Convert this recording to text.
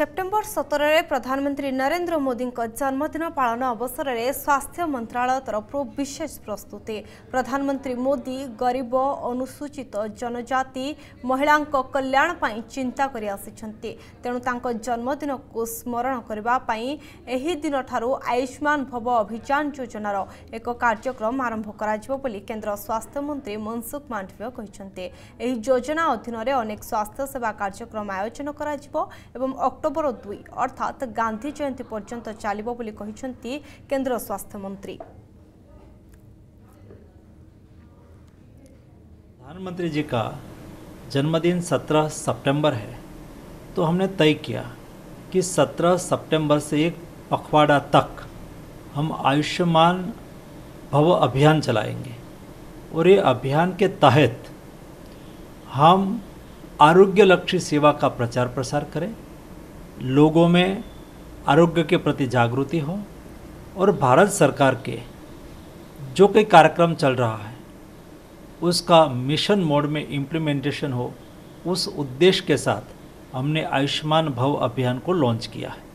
September ସତରରେ ପ୍ରଧାନମନ୍ତ୍ରୀ ନରେନ୍ଦ୍ର ମୋଦିଙ୍କ ଜନ୍ମଦିନ ପାଳନ ଅବସରରେ ସ୍ୱାସ୍ଥ୍ୟ ମନ୍ତ୍ରାଳୟ ତରଫରୁ ବିଶେଷ ପ୍ରସ୍ତୁତି ପ୍ରଧାନମନ୍ତ୍ରୀ ମୋଦି ଗରିବ ଅନୁସୂଚିତ ଜନଜାତି ମହିଳାଙ୍କ କଲ୍ୟାଣ ପାଇଁ ଚିନ୍ତା କରି ଆସିଛନ୍ତି ତେଣୁ ତାଙ୍କ ଜନ୍ମଦିନକୁ ସ୍ମରଣ କରିବା ପାଇଁ ଏହି ଦିନଠାରୁ ଆୟୁଷ୍ମାନ ଭବ ଅଭିଯାନ ଯୋଜନାର ଏକ କାର୍ଯ୍ୟକ୍ରମ ଆରମ୍ଭ କରାଯିବ ବୋଲି କେନ୍ଦ୍ର ସ୍ୱାସ୍ଥ୍ୟମନ୍ତ୍ରୀ ମନସୁଖ ମାଣ୍ଡଭୀୟ କହିଛନ୍ତି ଏହି ଯୋଜନା ଅଧୀନରେ ଅନେକ ସ୍ୱାସ୍ଥ୍ୟସେବା କାର୍ଯ୍ୟକ୍ରମ ଆୟୋଜନ କରାଯିବ ଏବଂ अक्टोबर अर्थात गांधी जयंती জয়ন্তী পর্যন্ত চালিব केन्द्र स्वास्थ्य मंत्री प्रधानमंत्री जी का जन्मदिन 17 सितंबर है तो हमने तय किया कि 17 सितंबर से एक पखवाड़ा तक हम आयुष्मान भव अभियान चलाएंगे और ये अभियान के तहत हम आरोग्य लक्ष्य सेवा का प्रचार प्रसार करें लोगों में आरोग्य के प्रति जागृति हो और भारत सरकार के जो कोई कार्यक्रम चल रहा है उसका मिशन मोड में इम्प्लीमेंटेशन हो उस उद्देश्य के साथ हमने आयुष्मान भव अभियान को लॉन्च किया है